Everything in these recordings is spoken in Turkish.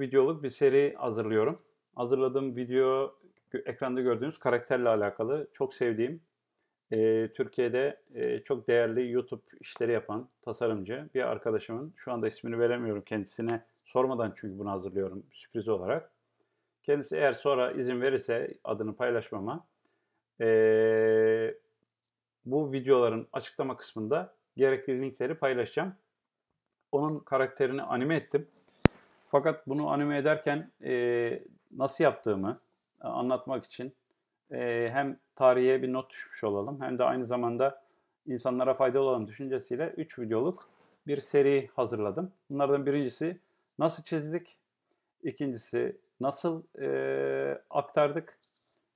videoluk bir seri hazırlıyorum. Hazırladığım video ekranda gördüğünüz karakterle alakalı. Çok sevdiğim, e, Türkiye'de e, çok değerli YouTube işleri yapan tasarımcı bir arkadaşımın, şu anda ismini veremiyorum kendisine sormadan çünkü bunu hazırlıyorum sürpriz olarak. Kendisi eğer sonra izin verirse adını paylaşmama, e, bu videoların açıklama kısmında gerekli linkleri paylaşacağım. Onun karakterini anime ettim. Fakat bunu anime ederken e, nasıl yaptığımı anlatmak için e, hem tarihe bir not düşmüş olalım hem de aynı zamanda insanlara fayda olalım düşüncesiyle 3 videoluk bir seri hazırladım. Bunlardan birincisi nasıl çizdik, ikincisi nasıl e, aktardık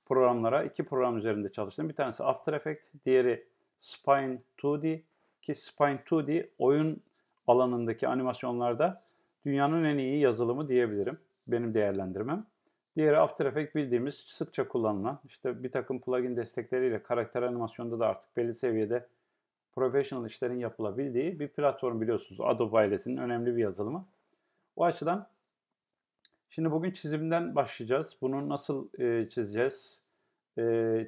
programlara. İki program üzerinde çalıştım. Bir tanesi After Effects, diğeri Spine 2D ki Spine 2D oyun alanındaki animasyonlarda dünyanın en iyi yazılımı diyebilirim. Benim değerlendirmem. Diğeri After Effects bildiğimiz sıkça kullanılan işte bir takım plugin destekleriyle karakter animasyonda da artık belli seviyede professional işlerin yapılabildiği bir platform biliyorsunuz. Adobe ailesinin önemli bir yazılımı. O açıdan şimdi bugün çizimden başlayacağız. Bunu nasıl e, çizeceğiz? E,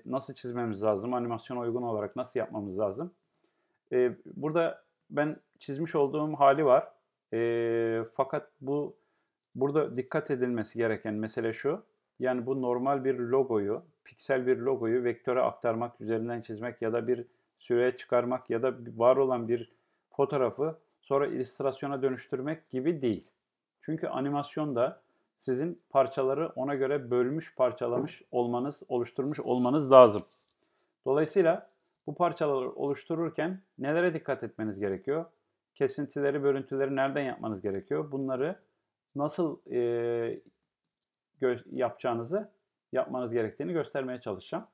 nasıl çizmemiz lazım? Animasyona uygun olarak nasıl yapmamız lazım? E, burada ben çizmiş olduğum hali var. E, fakat bu burada dikkat edilmesi gereken mesele şu. Yani bu normal bir logoyu, piksel bir logoyu vektöre aktarmak, üzerinden çizmek ya da bir süreye çıkarmak ya da var olan bir fotoğrafı sonra illüstrasyona dönüştürmek gibi değil. Çünkü animasyonda sizin parçaları ona göre bölmüş, parçalamış olmanız, oluşturmuş olmanız lazım. Dolayısıyla bu parçaları oluştururken nelere dikkat etmeniz gerekiyor? kesintileri, bölüntüleri nereden yapmanız gerekiyor? Bunları nasıl e, yapacağınızı, yapmanız gerektiğini göstermeye çalışacağım.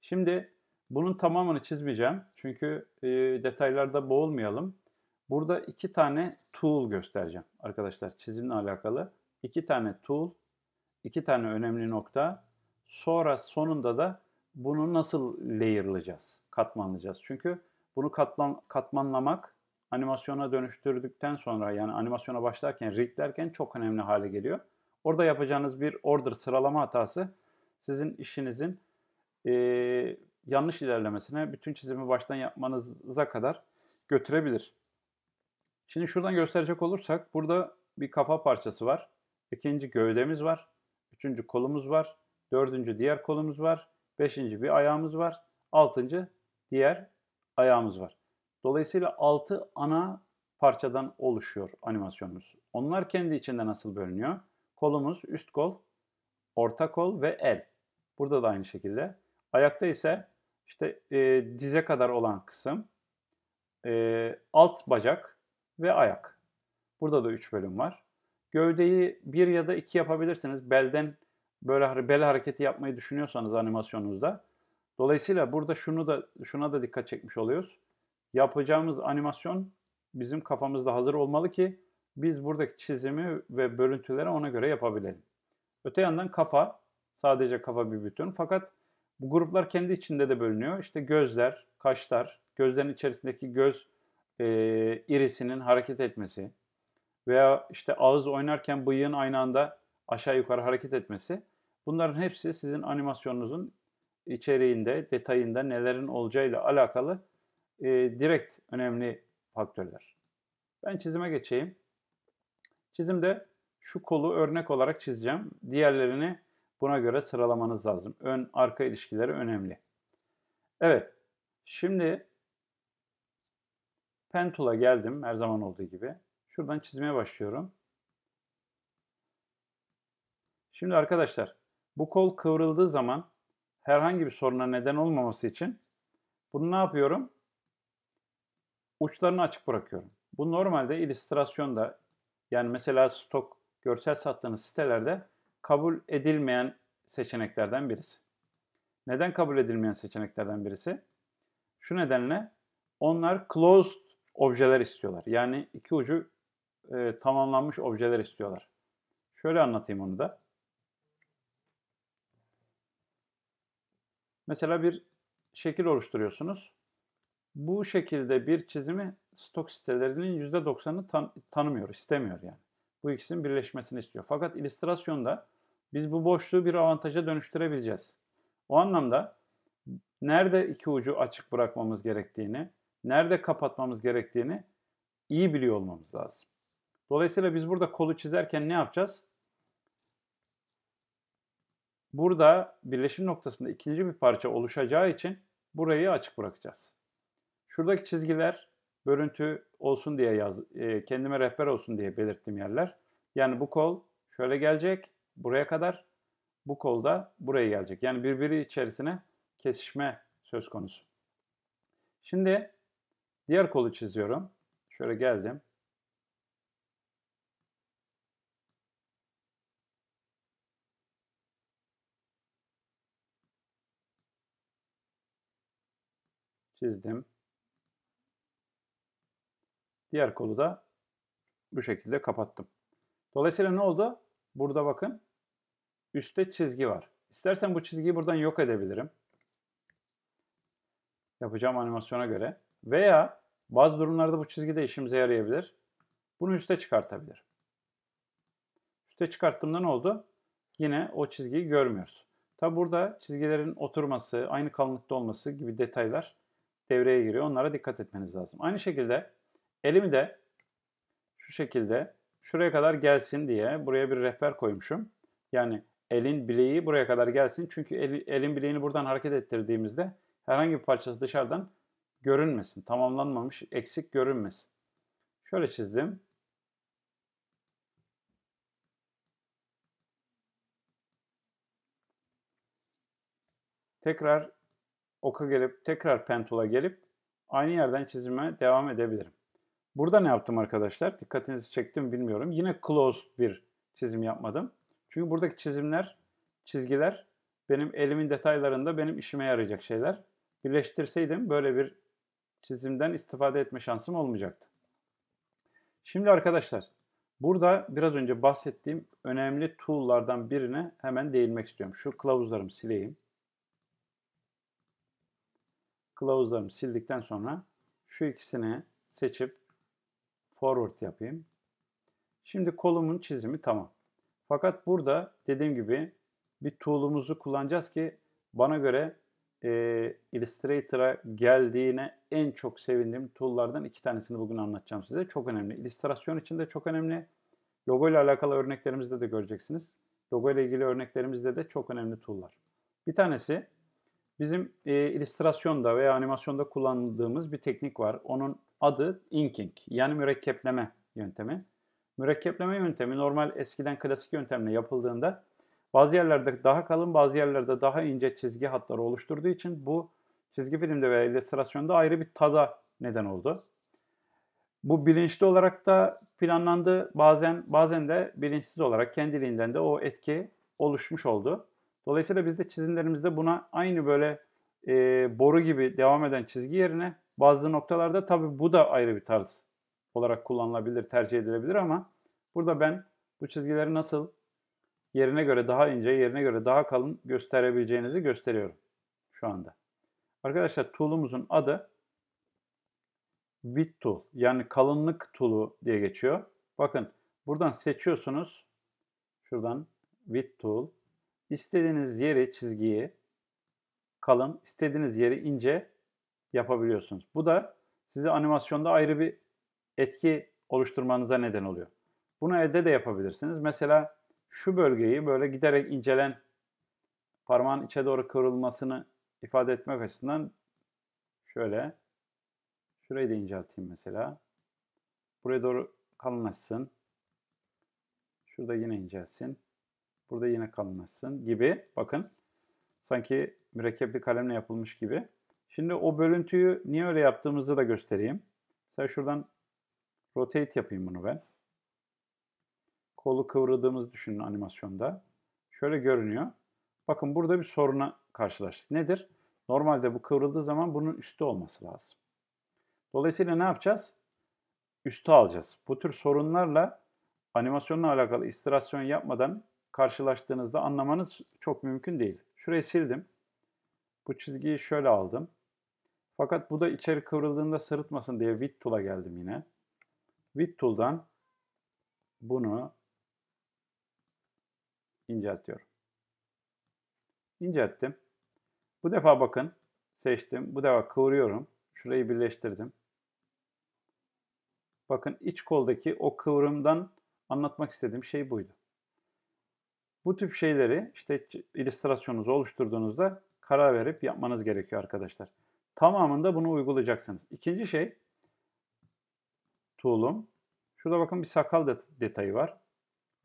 Şimdi bunun tamamını çizmeyeceğim. Çünkü e, detaylarda boğulmayalım. Burada iki tane tool göstereceğim arkadaşlar çizimle alakalı. iki tane tool, iki tane önemli nokta. Sonra sonunda da bunu nasıl layer'layacağız, katmanlayacağız. Çünkü bunu katlan, katmanlamak animasyona dönüştürdükten sonra yani animasyona başlarken riglerken çok önemli hale geliyor. Orada yapacağınız bir order sıralama hatası sizin işinizin e, yanlış ilerlemesine bütün çizimi baştan yapmanıza kadar götürebilir. Şimdi şuradan gösterecek olursak burada bir kafa parçası var. ikinci gövdemiz var. Üçüncü kolumuz var. Dördüncü diğer kolumuz var. Beşinci bir ayağımız var. Altıncı diğer ayağımız var. Dolayısıyla 6 ana parçadan oluşuyor animasyonumuz. Onlar kendi içinde nasıl bölünüyor? Kolumuz, üst kol, orta kol ve el. Burada da aynı şekilde. Ayakta ise işte e, dize kadar olan kısım, e, alt bacak ve ayak. Burada da 3 bölüm var. Gövdeyi 1 ya da 2 yapabilirsiniz. Belden böyle bel hareketi yapmayı düşünüyorsanız animasyonunuzda. Dolayısıyla burada şunu da şuna da dikkat çekmiş oluyoruz yapacağımız animasyon bizim kafamızda hazır olmalı ki biz buradaki çizimi ve bölüntüleri ona göre yapabilelim. Öte yandan kafa, sadece kafa bir bütün. Fakat bu gruplar kendi içinde de bölünüyor. İşte gözler, kaşlar, gözlerin içerisindeki göz e, irisinin hareket etmesi veya işte ağız oynarken bıyığın aynı anda aşağı yukarı hareket etmesi. Bunların hepsi sizin animasyonunuzun içeriğinde, detayında nelerin olacağıyla alakalı e, direkt önemli faktörler. Ben çizime geçeyim. Çizimde şu kolu örnek olarak çizeceğim. Diğerlerini buna göre sıralamanız lazım. Ön arka ilişkileri önemli. Evet. Şimdi pen tool'a geldim her zaman olduğu gibi. Şuradan çizmeye başlıyorum. Şimdi arkadaşlar bu kol kıvrıldığı zaman herhangi bir soruna neden olmaması için bunu ne yapıyorum? uçlarını açık bırakıyorum. Bu normalde illüstrasyonda yani mesela stok görsel sattığınız sitelerde kabul edilmeyen seçeneklerden birisi. Neden kabul edilmeyen seçeneklerden birisi? Şu nedenle onlar closed objeler istiyorlar. Yani iki ucu e, tamamlanmış objeler istiyorlar. Şöyle anlatayım onu da. Mesela bir şekil oluşturuyorsunuz bu şekilde bir çizimi stok sitelerinin %90'ı tan- tanımıyor, istemiyor yani. Bu ikisinin birleşmesini istiyor. Fakat illüstrasyonda biz bu boşluğu bir avantaja dönüştürebileceğiz. O anlamda nerede iki ucu açık bırakmamız gerektiğini, nerede kapatmamız gerektiğini iyi biliyor olmamız lazım. Dolayısıyla biz burada kolu çizerken ne yapacağız? Burada birleşim noktasında ikinci bir parça oluşacağı için burayı açık bırakacağız. Şuradaki çizgiler görüntü olsun diye yaz, e, kendime rehber olsun diye belirttim yerler. Yani bu kol şöyle gelecek buraya kadar, bu kol da buraya gelecek. Yani birbiri içerisine kesişme söz konusu. Şimdi diğer kolu çiziyorum. Şöyle geldim. Çizdim. Diğer kolu da bu şekilde kapattım. Dolayısıyla ne oldu? Burada bakın üstte çizgi var. İstersen bu çizgiyi buradan yok edebilirim. Yapacağım animasyona göre. Veya bazı durumlarda bu çizgi de işimize yarayabilir. Bunu üste çıkartabilir. Üste çıkarttığımda ne oldu? Yine o çizgiyi görmüyoruz. Tabi burada çizgilerin oturması, aynı kalınlıkta olması gibi detaylar devreye giriyor. Onlara dikkat etmeniz lazım. Aynı şekilde Elimi de şu şekilde şuraya kadar gelsin diye buraya bir rehber koymuşum. Yani elin bileği buraya kadar gelsin. Çünkü el, elin bileğini buradan hareket ettirdiğimizde herhangi bir parçası dışarıdan görünmesin. Tamamlanmamış, eksik görünmesin. Şöyle çizdim. Tekrar oka gelip, tekrar pentola gelip aynı yerden çizime devam edebilirim. Burada ne yaptım arkadaşlar? Dikkatinizi çektim bilmiyorum. Yine closed bir çizim yapmadım. Çünkü buradaki çizimler, çizgiler benim elimin detaylarında benim işime yarayacak şeyler. Birleştirseydim böyle bir çizimden istifade etme şansım olmayacaktı. Şimdi arkadaşlar burada biraz önce bahsettiğim önemli tool'lardan birine hemen değinmek istiyorum. Şu kılavuzlarımı sileyim. Kılavuzlarımı sildikten sonra şu ikisini seçip forward yapayım. Şimdi kolumun çizimi tamam. Fakat burada dediğim gibi bir tool'umuzu kullanacağız ki bana göre e, Illustrator'a geldiğine en çok sevindiğim tool'lardan iki tanesini bugün anlatacağım size. Çok önemli. İllüstrasyon için de çok önemli. Logo ile alakalı örneklerimizde de göreceksiniz. Logo ile ilgili örneklerimizde de çok önemli tool'lar. Bir tanesi bizim e, illüstrasyonda veya animasyonda kullandığımız bir teknik var. Onun adı inking yani mürekkepleme yöntemi. Mürekkepleme yöntemi normal eskiden klasik yöntemle yapıldığında bazı yerlerde daha kalın bazı yerlerde daha ince çizgi hatları oluşturduğu için bu çizgi filmde veya illüstrasyonda ayrı bir tada neden oldu. Bu bilinçli olarak da planlandı bazen bazen de bilinçsiz olarak kendiliğinden de o etki oluşmuş oldu. Dolayısıyla biz de çizimlerimizde buna aynı böyle e, boru gibi devam eden çizgi yerine bazı noktalarda tabii bu da ayrı bir tarz olarak kullanılabilir, tercih edilebilir ama burada ben bu çizgileri nasıl yerine göre daha ince, yerine göre daha kalın gösterebileceğinizi gösteriyorum şu anda. Arkadaşlar tool'umuzun adı width tool yani kalınlık tool'u diye geçiyor. Bakın buradan seçiyorsunuz. Şuradan width tool. İstediğiniz yeri çizgiyi kalın, istediğiniz yeri ince yapabiliyorsunuz. Bu da sizi animasyonda ayrı bir etki oluşturmanıza neden oluyor. Bunu elde de yapabilirsiniz. Mesela şu bölgeyi böyle giderek incelen parmağın içe doğru kırılmasını ifade etmek açısından şöyle şurayı da incelteyim mesela. Buraya doğru kalınlaşsın. Şurada yine incelsin. Burada yine kalınlaşsın gibi. Bakın sanki mürekkep bir kalemle yapılmış gibi. Şimdi o bölüntüyü niye öyle yaptığımızı da göstereyim. Mesela şuradan rotate yapayım bunu ben. Kolu kıvırdığımızı düşünün animasyonda. Şöyle görünüyor. Bakın burada bir soruna karşılaştık. Nedir? Normalde bu kıvrıldığı zaman bunun üstü olması lazım. Dolayısıyla ne yapacağız? Üstü alacağız. Bu tür sorunlarla animasyonla alakalı istirasyon yapmadan karşılaştığınızda anlamanız çok mümkün değil. Şurayı sildim. Bu çizgiyi şöyle aldım. Fakat bu da içeri kıvrıldığında sırıtmasın diye with geldim yine. With bunu inceltiyorum. İncelttim. Bu defa bakın seçtim. Bu defa kıvırıyorum. Şurayı birleştirdim. Bakın iç koldaki o kıvrımdan anlatmak istediğim şey buydu. Bu tip şeyleri işte illüstrasyonunuzu oluşturduğunuzda karar verip yapmanız gerekiyor arkadaşlar. Tamamında bunu uygulayacaksınız. İkinci şey tuğlum. Şurada bakın bir sakal detayı var.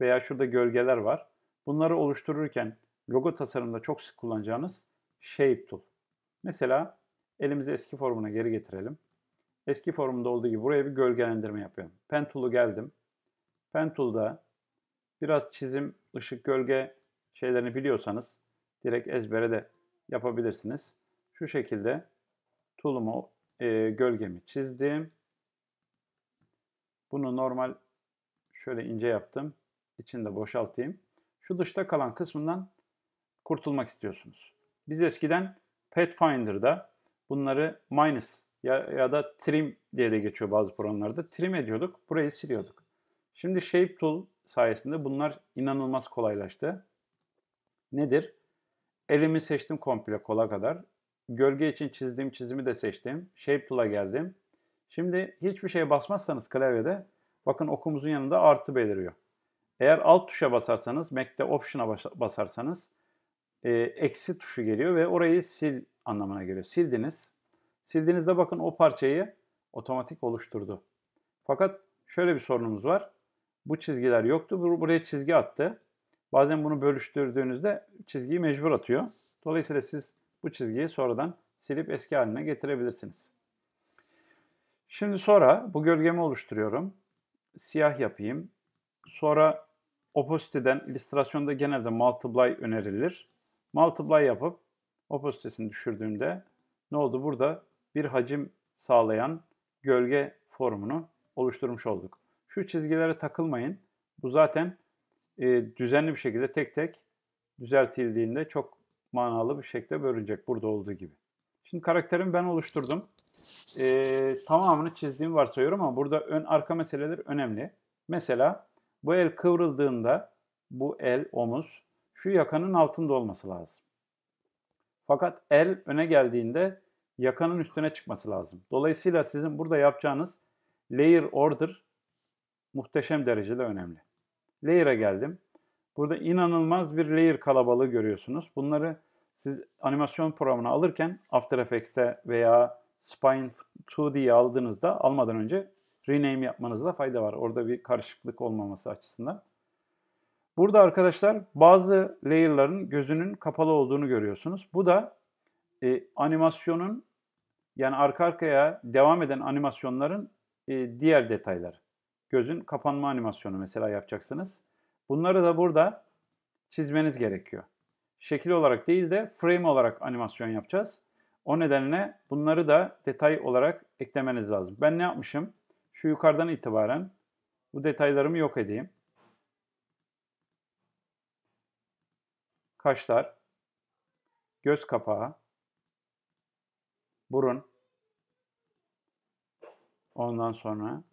Veya şurada gölgeler var. Bunları oluştururken logo tasarımında çok sık kullanacağınız Shape Tool. Mesela elimizi eski formuna geri getirelim. Eski formunda olduğu gibi buraya bir gölgelendirme yapıyorum. Pen Tool'u geldim. Pen Tool'da biraz çizim, ışık, gölge şeylerini biliyorsanız direkt ezbere de yapabilirsiniz. Şu şekilde Tulumu e, gölgemi çizdim. Bunu normal şöyle ince yaptım. İçini de boşaltayım. Şu dışta kalan kısmından kurtulmak istiyorsunuz. Biz eskiden Pathfinder'da bunları minus ya, ya da trim diye de geçiyor bazı programlarda. Trim ediyorduk. Burayı siliyorduk. Şimdi Shape Tool sayesinde bunlar inanılmaz kolaylaştı. Nedir? Elimi seçtim komple kola kadar gölge için çizdiğim çizimi de seçtim. Shape Tool'a geldim. Şimdi hiçbir şeye basmazsanız klavyede bakın okumuzun yanında artı beliriyor. Eğer alt tuşa basarsanız, Mac'te Option'a basarsanız e, eksi tuşu geliyor ve orayı sil anlamına geliyor. Sildiniz. Sildiğinizde bakın o parçayı otomatik oluşturdu. Fakat şöyle bir sorunumuz var. Bu çizgiler yoktu. Buraya çizgi attı. Bazen bunu bölüştürdüğünüzde çizgiyi mecbur atıyor. Dolayısıyla siz bu çizgiyi sonradan silip eski haline getirebilirsiniz. Şimdi sonra bu gölgemi oluşturuyorum. Siyah yapayım. Sonra opposite'den illüstrasyonda genelde multiply önerilir. Multiply yapıp oppositesini düşürdüğümde ne oldu? Burada bir hacim sağlayan gölge formunu oluşturmuş olduk. Şu çizgilere takılmayın. Bu zaten e, düzenli bir şekilde tek tek düzeltildiğinde çok manalı bir şekilde bölecek burada olduğu gibi. Şimdi karakterimi ben oluşturdum. Ee, tamamını çizdiğimi varsayıyorum ama burada ön arka meseleler önemli. Mesela bu el kıvrıldığında bu el omuz şu yakanın altında olması lazım. Fakat el öne geldiğinde yakanın üstüne çıkması lazım. Dolayısıyla sizin burada yapacağınız layer order muhteşem derecede önemli. Layer'a geldim. Burada inanılmaz bir layer kalabalığı görüyorsunuz. Bunları siz animasyon programına alırken After Effects'te veya Spine 2D'ye aldığınızda almadan önce rename yapmanızda fayda var. Orada bir karışıklık olmaması açısından. Burada arkadaşlar bazı layer'ların gözünün kapalı olduğunu görüyorsunuz. Bu da e, animasyonun yani arka arkaya devam eden animasyonların e, diğer detayları. Gözün kapanma animasyonu mesela yapacaksınız. Bunları da burada çizmeniz gerekiyor. Şekil olarak değil de frame olarak animasyon yapacağız. O nedenle bunları da detay olarak eklemeniz lazım. Ben ne yapmışım? Şu yukarıdan itibaren bu detaylarımı yok edeyim. Kaşlar, göz kapağı, burun, ondan sonra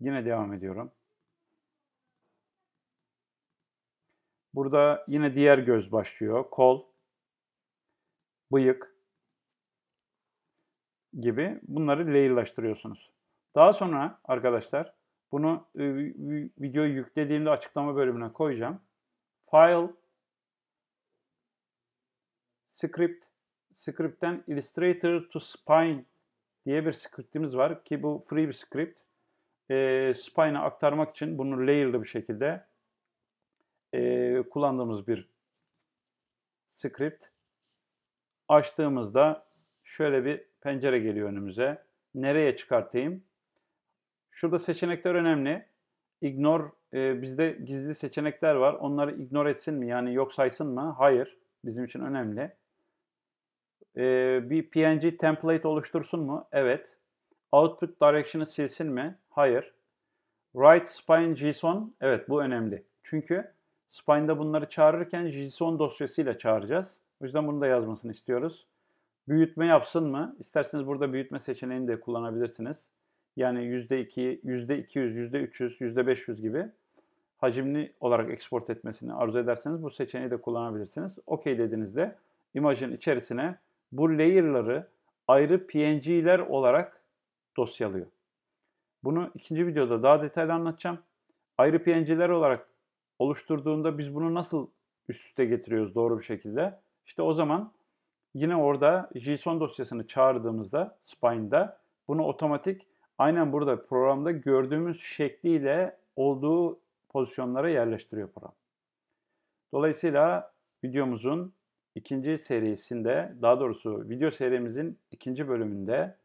yine devam ediyorum. Burada yine diğer göz başlıyor. Kol, bıyık gibi bunları layer'laştırıyorsunuz. Daha sonra arkadaşlar bunu e, videoyu yüklediğimde açıklama bölümüne koyacağım. File, Script, Script'ten Illustrator to Spine diye bir scriptimiz var ki bu free bir script. E, Spine'a aktarmak için bunu layer'lı bir şekilde e, kullandığımız bir script. Açtığımızda şöyle bir pencere geliyor önümüze. Nereye çıkartayım? Şurada seçenekler önemli. Ignore, e, bizde gizli seçenekler var. Onları ignore etsin mi? Yani yok saysın mı? Hayır. Bizim için önemli. E, bir PNG template oluştursun mu? Evet. Output direction'ı silsin mi? Hayır. Write spine JSON. Evet bu önemli. Çünkü Spine'da bunları çağırırken JSON dosyasıyla çağıracağız. O yüzden bunu da yazmasını istiyoruz. Büyütme yapsın mı? İsterseniz burada büyütme seçeneğini de kullanabilirsiniz. Yani %2, %200, %300, %500 gibi hacimli olarak export etmesini arzu ederseniz bu seçeneği de kullanabilirsiniz. OK dediğinizde imajın içerisine bu layer'ları ayrı PNG'ler olarak dosyalıyor. Bunu ikinci videoda daha detaylı anlatacağım. Ayrı PNG'ler olarak oluşturduğunda biz bunu nasıl üst üste getiriyoruz doğru bir şekilde? İşte o zaman yine orada JSON dosyasını çağırdığımızda Spine'da bunu otomatik aynen burada programda gördüğümüz şekliyle olduğu pozisyonlara yerleştiriyor program. Dolayısıyla videomuzun ikinci serisinde, daha doğrusu video serimizin ikinci bölümünde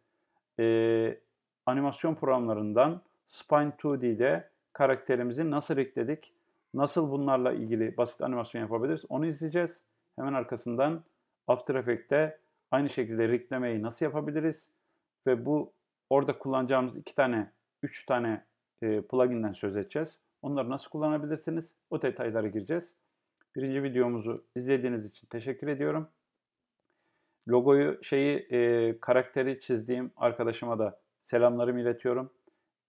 e, animasyon programlarından Spine 2D'de karakterimizi nasıl ekledik Nasıl bunlarla ilgili basit animasyon yapabiliriz onu izleyeceğiz. Hemen arkasından After Effects'te aynı şekilde riklemeyi nasıl yapabiliriz? Ve bu orada kullanacağımız iki tane, üç tane e, pluginden söz edeceğiz. Onları nasıl kullanabilirsiniz? O detaylara gireceğiz. Birinci videomuzu izlediğiniz için teşekkür ediyorum. Logoyu, şeyi, e, karakteri çizdiğim arkadaşıma da selamlarımı iletiyorum.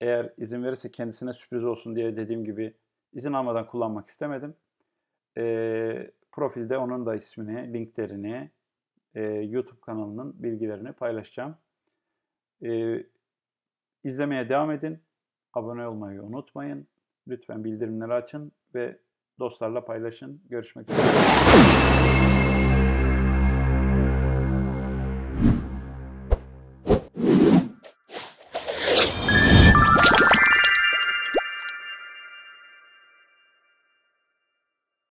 Eğer izin verirse kendisine sürpriz olsun diye dediğim gibi İzin almadan kullanmak istemedim. E, profilde onun da ismini, linklerini, e, YouTube kanalının bilgilerini paylaşacağım. E, izlemeye devam edin. Abone olmayı unutmayın. Lütfen bildirimleri açın ve dostlarla paylaşın. Görüşmek üzere.